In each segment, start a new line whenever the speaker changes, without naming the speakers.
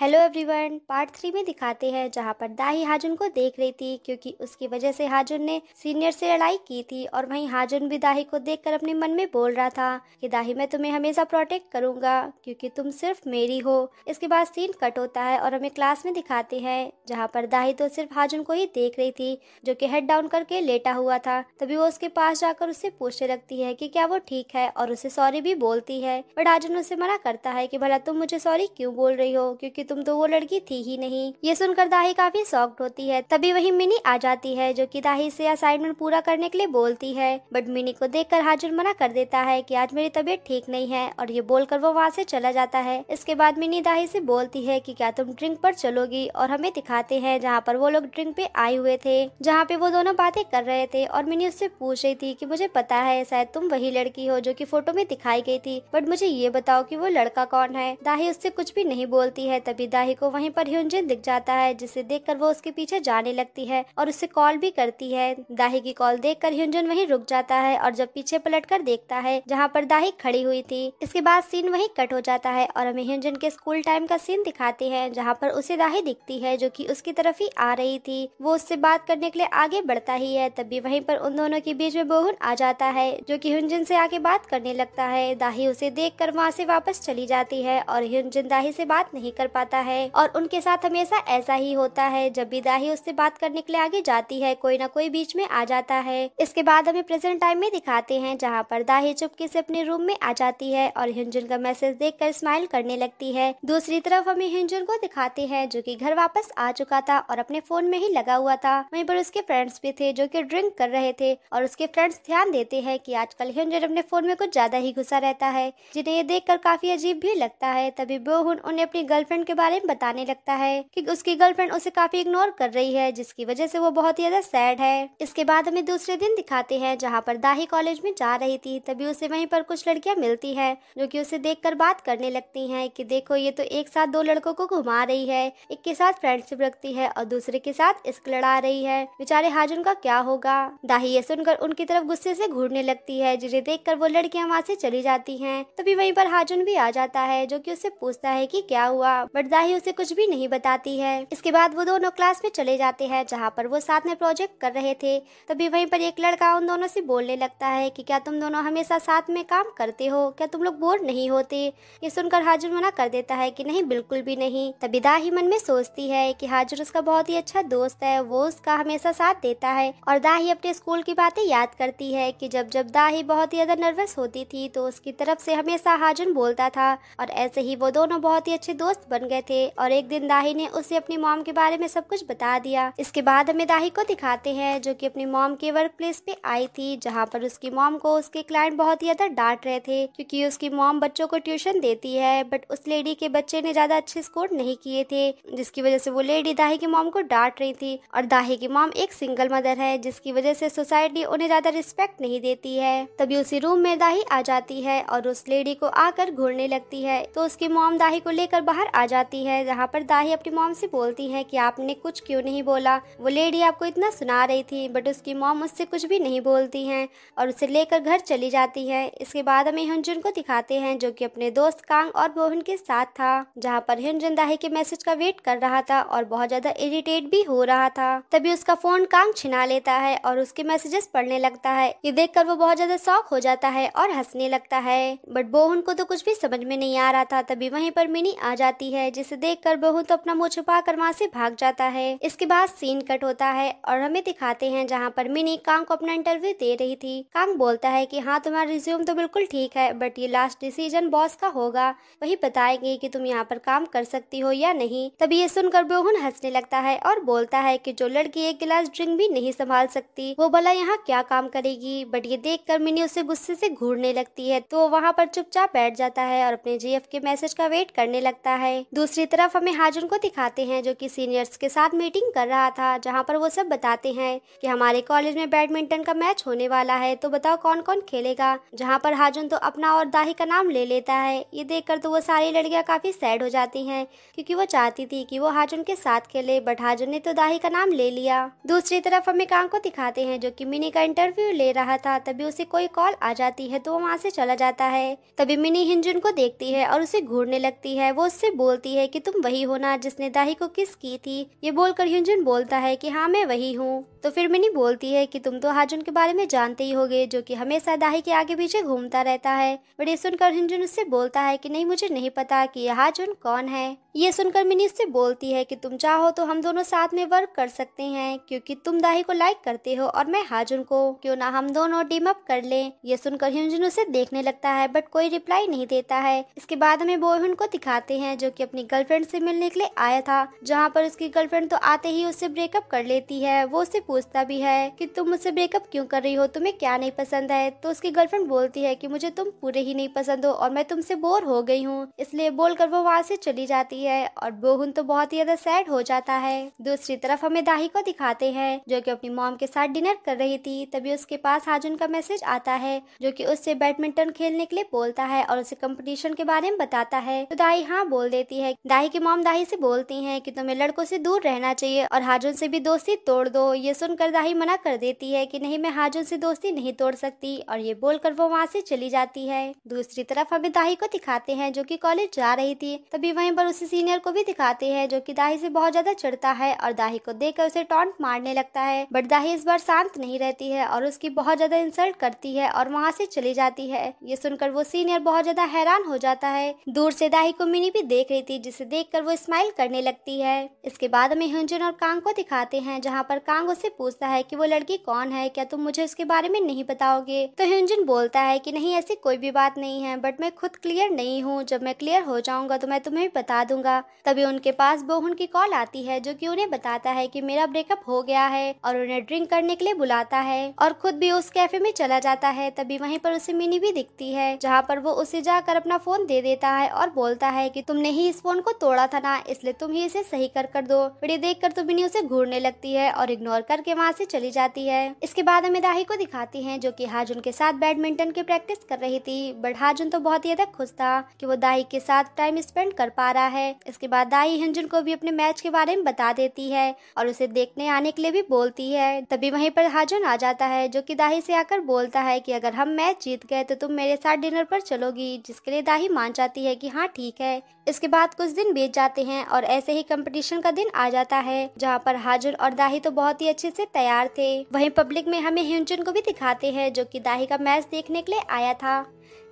hello everyone part three में दिखाते हैं जहां पर दाही हाजुन को देख रही थी क्योंकि उसकी वजह से हाजुन ने सीनियर से लड़ाई की थी और वहीं हाजुन भी दाही को देखकर अपने मन में बोल रहा था कि दाही मैं तुम्हें हमेशा प्रोटेक्ट करूंगा क्योंकि तुम सिर्फ मेरी हो इसके बाद सीन कट होता है और हमें क्लास में दिखाते हैं जहाँ पर दाही तो सिर्फ हाजुन को ही देख रही थी जो की हेड डाउन करके लेटा हुआ था तभी वो उसके पास जाकर उससे पूछने लगती है की क्या वो ठीक है और उसे सॉरी भी बोलती है बट हाजुन उसे मना करता है की भला तुम मुझे सॉरी क्यूँ बोल रही हो क्यूँकी तुम तो वो लड़की थी ही नहीं ये सुनकर दाही काफी सॉफ्ट होती है तभी वही मिनी आ जाती है जो की दाही से असाइनमेंट पूरा करने के लिए बोलती है बट मिनी को देख कर हाजिर मना कर देता है की आज मेरी तबीयत ठीक नहीं है और ये बोलकर वो वहाँ से चला जाता है इसके बाद मिनी दाही से बोलती है की क्या तुम ड्रिंक पर चलोगी और हमें दिखाते हैं जहाँ पर वो लोग ड्रिंक पे आए हुए थे जहाँ पे वो दोनों बातें कर रहे थे और मिनी उससे पूछ रही थी कि मुझे पता है शायद तुम वही लड़की हो जो कि फोटो में दिखाई गई थी बट मुझे ये बताओ कि वो लड़का कौन है दाही उससे कुछ भी नहीं बोलती है तभी तभी दाही को वहीं पर ह्यूंजिन दिख जाता है जिसे देखकर वो उसके पीछे जाने लगती है और उसे कॉल भी करती है दाही की कॉल देखकर ह्यूंजन वहीं रुक जाता है और जब पीछे पलट कर देखता है जहाँ पर दाही खड़ी हुई थी इसके बाद सीन वहीं कट हो जाता है और हमें ह्यूंजन के स्कूल टाइम का सीन दिखाते हैं जहाँ पर उसे दाही दिखती है जो की उसकी तरफ ही आ रही थी वो उससे बात करने के लिए आगे बढ़ता ही है तभी वहीं पर उन दोनों के बीच में बोहन आ जाता है जो की ह्यूंजिन से आगे बात करने लगता है दाही उसे देख कर वहाँ से वापस चली जाती है और ह्यूंजिन दाही से बात नहीं कर पाता जाता है और उनके साथ हमेशा ऐसा ही होता है जब भी दाही उससे बात करने के लिए आगे जाती है कोई ना कोई बीच में आ जाता है इसके बाद हमें प्रेजेंट टाइम में दिखाते हैं जहाँ पर दाही चुपके से अपने रूम में आ जाती है और हिंजुन का मैसेज कर स्माइल करने लगती है दूसरी तरफ हमें हिंजुन को दिखाते हैं जो की घर वापस आ चुका था और अपने फोन में ही लगा हुआ था वहीं पर उसके फ्रेंड्स भी थे जो की ड्रिंक कर रहे थे और उसके फ्रेंड्स ध्यान देते हैं की आजकल हिंजुन अपने फोन में कुछ ज्यादा ही घुसा रहता है जिन्हें ये देख काफी अजीब भी लगता है तभी बोहुन उन्हें अपनी गर्लफ्रेंड के बारे में बताने लगता है कि उसकी गर्लफ्रेंड उसे काफी इग्नोर कर रही है जिसकी वजह से वो बहुत ही ज्यादा सैड है इसके बाद हमें दूसरे दिन दिखाते हैं जहाँ पर दाही कॉलेज में जा रही थी तभी उसे वहीं पर कुछ लड़कियाँ मिलती है जो की उसे देख कर बात करने लगती है की देखो ये तो एक साथ दो लड़कों को घुमा रही है एक के साथ फ्रेंडशिप रखती है और दूसरे के साथ इश्क लड़ा रही है बेचारे हाजुन का क्या होगा दाही ये सुनकर उनकी तरफ गुस्से से घूरने लगती है जिन्हें देखकर वो लड़कियां वहाँ से चली जाती हैं तभी वहीं पर हाजुन भी आ जाता है जो कि उससे पूछता है कि क्या हुआ बट जाही उसे कुछ भी नहीं बताती है इसके बाद वो दोनों क्लास में चले जाते हैं जहाँ पर वो साथ में प्रोजेक्ट कर रहे थे तभी वहीं पर एक लड़का उन दोनों से बोलने लगता है कि क्या तुम दोनों हमेशा साथ में काम करते हो क्या तुम लोग बोर नहीं होते ये सुनकर हाजुर मना कर देता है कि नहीं बिल्कुल भी नहीं तभी दाही मन में सोचती है कि हाजुर उसका बहुत ही अच्छा दोस्त है वो उसका हमेशा साथ देता है और दाही अपने स्कूल की बातें याद करती है कि जब जब दाही बहुत ही ज़्यादा नर्वस होती थी तो उसकी तरफ से हमेशा हाजुन बोलता था और ऐसे ही वो दोनों बहुत ही अच्छे दोस्त बन गए गए थे और एक दिन दाही ने उसे अपनी मॉम के बारे में सब कुछ बता दिया इसके बाद हमें दाही को दिखाते हैं जो कि अपनी मॉम के वर्क प्लेस पे आई थी जहाँ पर उसकी मॉम को उसके क्लाइंट बहुत ही ज्यादा डांट रहे थे क्योंकि उसकी मॉम बच्चों को ट्यूशन देती है बट उस लेडी के बच्चे ने ज्यादा अच्छे स्कोर नहीं किए थे जिसकी वजह से वो लेडी दाही की मॉम को डांट रही थी और दाही की मॉम एक सिंगल मदर है जिसकी वजह से सोसाइटी उन्हें ज्यादा रिस्पेक्ट नहीं देती है तभी उसी रूम में दाही आ जाती है और उस लेडी को आकर घूरने लगती है तो उसकी मॉम दाही को लेकर बाहर आ जाती जाती है जहाँ पर दाही अपनी मॉम से बोलती है कि आपने कुछ क्यों नहीं बोला वो लेडी आपको इतना सुना रही थी बट उसकी मॉम उससे कुछ भी नहीं बोलती हैं और उसे लेकर घर चली जाती है इसके बाद हमें हिंजुन को दिखाते हैं जो कि अपने दोस्त कांग और बोहन के साथ था जहाँ पर हिंजुन दाही के मैसेज का वेट कर रहा था और बहुत ज्यादा इरिटेट भी हो रहा था तभी उसका फोन कांग छिना लेता है और उसके मैसेजेस पढ़ने लगता है ये देखकर वो बहुत ज्यादा शौक हो जाता है और हंसने लगता है बट बोहन को तो कुछ भी समझ में नहीं आ रहा था तभी वहीं पर मिनी आ जाती है है जिसे देखकर बहू तो अपना मुँह छुपा कर वहाँ से भाग जाता है इसके बाद सीन कट होता है और हमें दिखाते हैं जहाँ पर मिनी कांग को अपना इंटरव्यू दे रही थी कांग बोलता है कि हाँ तुम्हारा रिज्यूम तो बिल्कुल ठीक है बट ये लास्ट डिसीजन बॉस का होगा वही बताएंगे कि तुम यहाँ पर काम कर सकती हो या नहीं तभी ये सुनकर ब्रोहन हंसने लगता है और बोलता है कि जो लड़की एक गिलास ड्रिंक भी नहीं संभाल सकती वो भला यहाँ क्या काम करेगी बट ये देख कर मिनी उसे गुस्से से घूरने लगती है तो वहाँ पर चुपचाप बैठ जाता है और अपने जीएफ के मैसेज का वेट करने लगता है दूसरी तरफ हमें हाजुन को दिखाते हैं जो कि सीनियर्स के साथ मीटिंग कर रहा था जहाँ पर वो सब बताते हैं कि हमारे कॉलेज में बैडमिंटन का मैच होने वाला है तो बताओ कौन कौन खेलेगा जहाँ पर हाजुन तो अपना और दाही का नाम ले लेता है ये देखकर तो वो सारी लड़कियां काफी सैड हो जाती है क्यूँकी वो चाहती थी की वो हाजुन के साथ खेले बट हाजुन ने तो दाही का नाम ले लिया दूसरी तरफ हमें कांग को दिखाते हैं जो की मिनी का इंटरव्यू ले रहा था तभी उसे कोई कॉल आ जाती है तो वो वहाँ से चला जाता है तभी मिनी हिंजुन को देखती है और उसे घूरने लगती है वो उससे बोलती बोलती है कि तुम वही हो ना जिसने दाही को किस की थी ये बोलकर हिंजुन बोलता है कि हाँ मैं वही हूँ तो फिर मिनी बोलती है कि तुम तो हाजुन के बारे में जानते ही होगे जो कि हमेशा दाही के आगे पीछे घूमता रहता है बड़ी सुनकर हिंजुन उससे बोलता है कि नहीं मुझे नहीं पता कि यह हाजुन कौन है ये सुनकर मिनी उससे बोलती है कि तुम चाहो तो हम दोनों साथ में वर्क कर सकते हैं क्योंकि तुम दाही को लाइक करते हो और मैं हाजुन को क्यों ना हम दोनों टीम अप कर लें ये सुनकर ह्यूजन उसे देखने लगता है बट कोई रिप्लाई नहीं देता है इसके बाद हमें बोहुन को दिखाते हैं जो की अपनी गर्लफ्रेंड से मिलने के लिए आया था जहाँ पर उसकी गर्लफ्रेंड तो आते ही उससे ब्रेकअप कर लेती है वो उससे पूछता भी है की तुम उससे ब्रेकअप क्यूँ कर रही हो तुम्हें क्या नहीं पसंद है तो उसकी गर्लफ्रेंड बोलती है की मुझे तुम पूरे ही नहीं पसंद हो और मैं तुमसे बोर हो गई हूँ इसलिए बोलकर वो वहाँ से चली जाती है है और बोहुन तो बहुत ही ज्यादा सैड हो जाता है दूसरी तरफ हमें दाही को दिखाते हैं जो कि अपनी मॉम के साथ डिनर कर रही थी तभी उसके पास हाजुन का मैसेज आता है जो कि उससे बैडमिंटन खेलने के लिए बोलता है और उसे कंपटीशन के बारे में बताता है तो दाही हाँ बोल देती है दाही की मॉम दाही से बोलती है की तुम्हें लड़कों से दूर रहना चाहिए और हाजुन से भी दोस्ती तोड़ दो ये सुनकर दाही मना कर देती है की नहीं मैं हाजुन से दोस्ती नहीं तोड़ सकती और ये बोलकर वो वहाँ से चली जाती है दूसरी तरफ हमें दाही को दिखाते हैं जो की कॉलेज जा रही थी तभी वहीं पर उसे सीनियर को भी दिखाती है जो कि दाही से बहुत ज्यादा चिड़ता है और दाही को देख उसे टॉन्ट मारने लगता है बट दाही इस बार शांत नहीं रहती है और उसकी बहुत ज्यादा इंसल्ट करती है और वहाँ से चली जाती है ये सुनकर वो सीनियर बहुत ज्यादा हैरान हो जाता है दूर से दाही को मिनी भी देख रही थी जिसे देख वो स्माइल करने लगती है इसके बाद हमें हुंजन और कांग को दिखाते हैं जहाँ पर कांग उसे पूछता है की वो लड़की कौन है क्या तुम मुझे उसके बारे में नहीं बताओगे तो हुंजन बोलता है की नहीं ऐसी कोई भी बात नहीं है बट मैं खुद क्लियर नहीं हूँ जब मैं क्लियर हो जाऊंगा तो मैं तुम्हें बता दूँ दूंगा तभी उनके पास बोहन की कॉल आती है जो कि उन्हें बताता है कि मेरा ब्रेकअप हो गया है और उन्हें ड्रिंक करने के लिए बुलाता है और खुद भी उस कैफे में चला जाता है तभी वहीं पर उसे मिनी भी दिखती है जहाँ पर वो उसे जाकर अपना फोन दे देता है और बोलता है की तुमने ही इस फोन को तोड़ा था ना इसलिए तुम ही इसे सही कर कर दो वीडियो देख कर तो मिनी उसे घूरने लगती है और इग्नोर करके वहाँ से चली जाती है इसके बाद हमें दाही को दिखाती है जो की हाजुन के साथ बैडमिंटन की प्रैक्टिस कर रही थी बट हाजुन तो बहुत ही ज्यादा खुश था की वो दाही के साथ टाइम स्पेंड कर पा रहा है है इसके बाद दाई हंजुन को भी अपने मैच के बारे में बता देती है और उसे देखने आने के लिए भी बोलती है तभी वहीं पर हाजुन आ जाता है जो कि दाही से आकर बोलता है कि अगर हम मैच जीत गए तो तुम मेरे साथ डिनर पर चलोगी जिसके लिए दाही मान जाती है कि हाँ ठीक है इसके बाद कुछ दिन बीत जाते हैं और ऐसे ही कंपटीशन का दिन आ जाता है जहाँ पर हाजन और दाही तो बहुत ही अच्छे से तैयार थे वहीं पब्लिक में हमें हिंजुन को भी दिखाते हैं जो कि दाही का मैच देखने के लिए आया था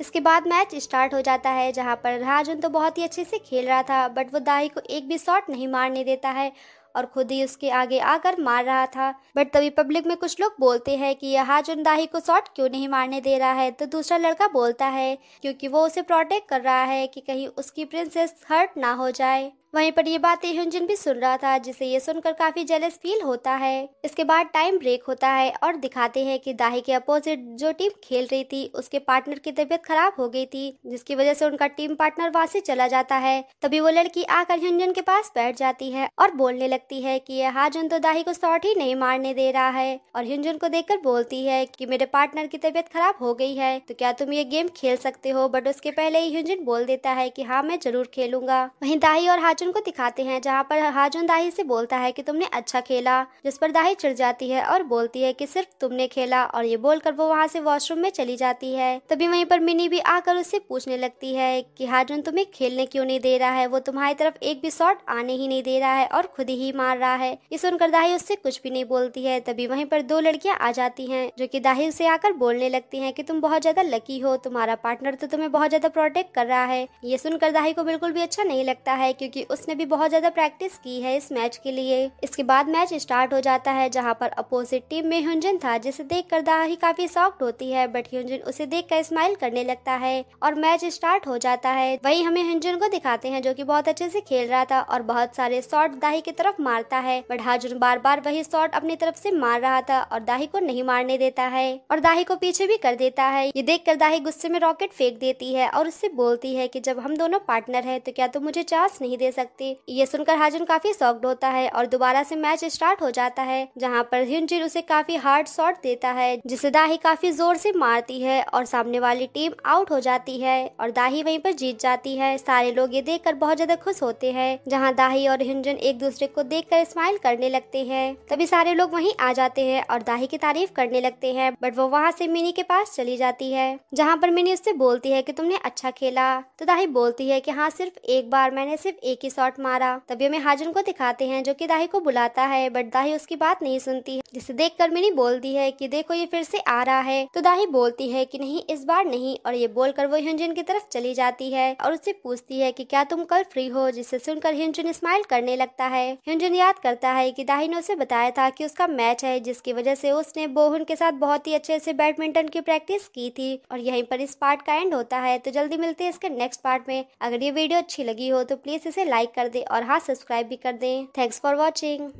इसके बाद मैच स्टार्ट हो जाता है जहां पर राजन तो बहुत ही अच्छे से खेल रहा था बट वो दाही को एक भी शॉट नहीं मारने देता है और खुद ही उसके आगे आकर मार रहा था बट तभी पब्लिक में कुछ लोग बोलते हैं कि यह हाजुन दाही को शॉट क्यों नहीं मारने दे रहा है तो दूसरा लड़का बोलता है क्योंकि वो उसे प्रोटेक्ट कर रहा है कि कहीं उसकी प्रिंसेस हर्ट ना हो जाए वहीं पर ये बात एहुंजन भी सुन रहा था जिसे ये सुनकर काफी जेलस फील होता है इसके बाद टाइम ब्रेक होता है और दिखाते हैं कि दाही के अपोजिट जो टीम खेल रही थी उसके पार्टनर की तबीयत खराब हो गई थी जिसकी वजह से उनका टीम पार्टनर वहाँ से चला जाता है तभी वो लड़की आकर ह्यूंजन के पास बैठ जाती है और बोलने लगती है की यह हाजुन तो दाही को शॉर्ट ही नहीं मारने दे रहा है और हिंजुन को देख बोलती है की मेरे पार्टनर की तबीयत खराब हो गई है तो क्या तुम ये गेम खेल सकते हो बट उसके पहले ही ह्यूंजन बोल देता है की हाँ मैं जरूर खेलूंगा वही दाही और हाजुन अर्जुन को दिखाते हैं जहाँ पर हाजुन दाही से बोलता है कि तुमने अच्छा खेला जिस पर दाही चिड़ जाती है और बोलती है कि सिर्फ तुमने खेला और ये बोलकर वो वहाँ से वॉशरूम में चली जाती है तभी वहीं पर मिनी भी आकर उससे पूछने लगती है कि हाजुन तुम्हें खेलने क्यों नहीं दे रहा है वो तुम्हारी तरफ एक भी शॉट आने ही नहीं दे रहा है और खुद ही मार रहा है ये सुनकर दाही उससे कुछ भी नहीं बोलती है तभी वही पर दो लड़कियाँ आ जाती है जो की दाही उसे आकर बोलने लगती है की तुम बहुत ज्यादा लकी हो तुम्हारा पार्टनर तो तुम्हें बहुत ज्यादा प्रोटेक्ट कर रहा है ये सुनकर दाही को बिल्कुल भी अच्छा नहीं लगता है क्योंकि उसने भी बहुत ज्यादा प्रैक्टिस की है इस मैच के लिए इसके बाद मैच स्टार्ट हो जाता है जहाँ पर अपोजिट टीम में हुंजन था जिसे देख कर दाही काफी सॉफ्ट होती है बट हुंजन उसे देख कर स्माइल करने लगता है और मैच स्टार्ट हो जाता है वही हमें हुंजन को दिखाते हैं जो की बहुत अच्छे से खेल रहा था और बहुत सारे शॉट दाही की तरफ मारता है बट हाजुन बार बार वही शॉट अपनी तरफ से मार रहा था और दाही को नहीं मारने देता है और दाही को पीछे भी कर देता है ये देख कर दाही गुस्से में रॉकेट फेंक देती है और उससे बोलती है की जब हम दोनों पार्टनर है तो क्या तुम तो मुझे चांस नहीं दे सकते सकती ये सुनकर हाजुन काफी सॉक्ड होता है और दोबारा से मैच स्टार्ट हो जाता है जहाँ पर हिंजिन उसे काफी हार्ड शॉट देता है जिसे दाही काफी जोर से मारती है और सामने वाली टीम आउट हो जाती है और दाही वहीं पर जीत जाती है सारे लोग ये देखकर बहुत ज्यादा खुश होते हैं जहाँ दाही और हिंजन एक दूसरे को कर स्माइल करने लगते है तभी सारे लोग वही आ जाते हैं और दाही की तारीफ करने लगते है बट वो वहाँ से मिनी के पास चली जाती है जहाँ पर मिनी उससे बोलती है की तुमने अच्छा खेला तो दाही बोलती है की हाँ सिर्फ एक बार मैंने सिर्फ एक ही भी शॉट मारा तभी हमें हाजन को दिखाते हैं जो कि दाही को बुलाता है बट दाही उसकी बात नहीं सुनती है जिसे देख कर मिनी बोलती है कि देखो ये फिर से आ रहा है तो दाही बोलती है कि नहीं इस बार नहीं और ये बोलकर वो हिंजुन की तरफ चली जाती है और उससे पूछती है कि क्या तुम कल फ्री हो जिसे सुनकर हिंजुन स्माइल करने लगता है हिंजुन याद करता है कि दाही ने उसे बताया था कि उसका मैच है जिसकी वजह से उसने बोहन के साथ बहुत ही अच्छे से बैडमिंटन की प्रैक्टिस की थी और यहीं पर इस पार्ट का एंड होता है तो जल्दी मिलते हैं इसके नेक्स्ट पार्ट में अगर ये वीडियो अच्छी लगी हो तो प्लीज इसे लाइक लाइक कर दें और हाँ सब्सक्राइब भी कर दें थैंक्स फॉर वॉचिंग